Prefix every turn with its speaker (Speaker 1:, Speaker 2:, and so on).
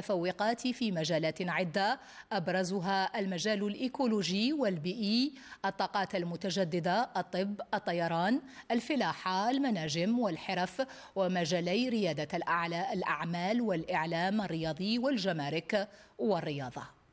Speaker 1: متفوقات في مجالات عدة أبرزها المجال الإيكولوجي والبيئي، الطاقات المتجددة، الطب، الطيران، الفلاحة، المناجم والحرف، ومجالي ريادة الأعمال والإعلام الرياضي والجمارك والرياضة.